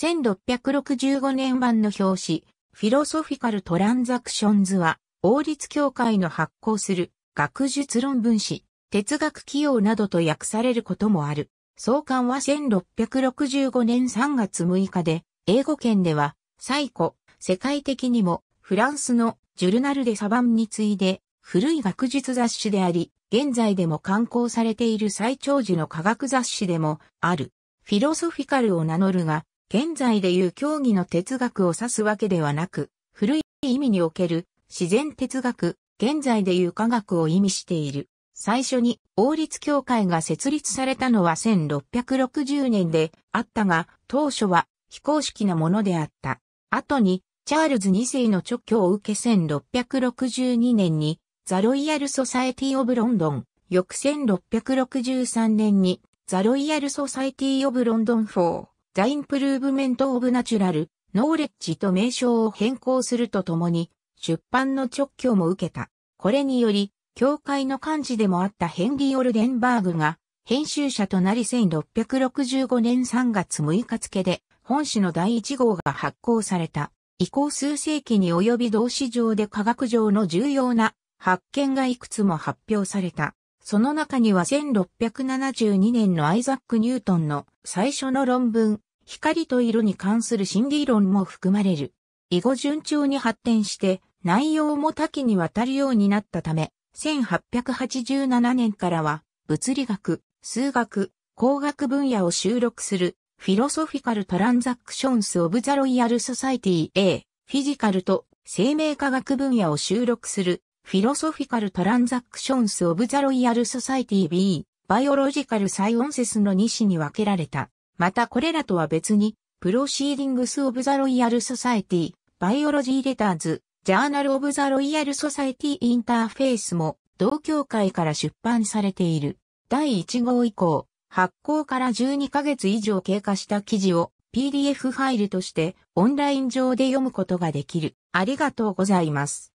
1665年版の表紙、フィロソフィカル・トランザクションズは、王立協会の発行する学術論文誌、哲学起用などと訳されることもある。創刊は1665年3月6日で、英語圏では、最古、世界的にも、フランスのジュルナル・デ・サバンに次いで、古い学術雑誌であり、現在でも刊行されている最長寿の科学雑誌でもある。フィロソフィカルを名乗るが、現在でいう教義の哲学を指すわけではなく、古い意味における自然哲学、現在でいう科学を意味している。最初に王立教会が設立されたのは1660年であったが、当初は非公式なものであった。後に、チャールズ2世の著教を受け1662年に、ザロイヤル・ソサエティ・オブ・ロンドン、翌1663年に、ザロイヤル・ソサエティ・オブ・ロンドン4、ザインプルーブメントオブナチュラル、ノーレッジと名称を変更するとともに、出版の直挙も受けた。これにより、教会の幹事でもあったヘンリー・オルデンバーグが、編集者となり1665年3月6日付で、本誌の第1号が発行された。以降数世紀に及び同市上で科学上の重要な発見がいくつも発表された。その中には1672年のアイザック・ニュートンの最初の論文、光と色に関する心理論も含まれる。以後順調に発展して内容も多岐にわたるようになったため、1887年からは物理学、数学、工学分野を収録するフィロソフィカル・トランザクションス・オブ・ザ・ロイヤル・ソサイティ A、フィジカルと生命科学分野を収録するフィロソフィカル・トランザクションス・オブ・ザ・ロイヤル・ソサイティ B、バイオロジカル・サイオンセスの2種に分けられた。またこれらとは別に、プロシーディングス・オブ・ザ・ロイヤル・ソサエティ、バイオロジー・レターズ、ジャーナル・オブ・ザ・ロイヤル・ソサエティ・インターフェースも、同協会から出版されている。第1号以降、発行から12ヶ月以上経過した記事を PDF ファイルとしてオンライン上で読むことができる。ありがとうございます。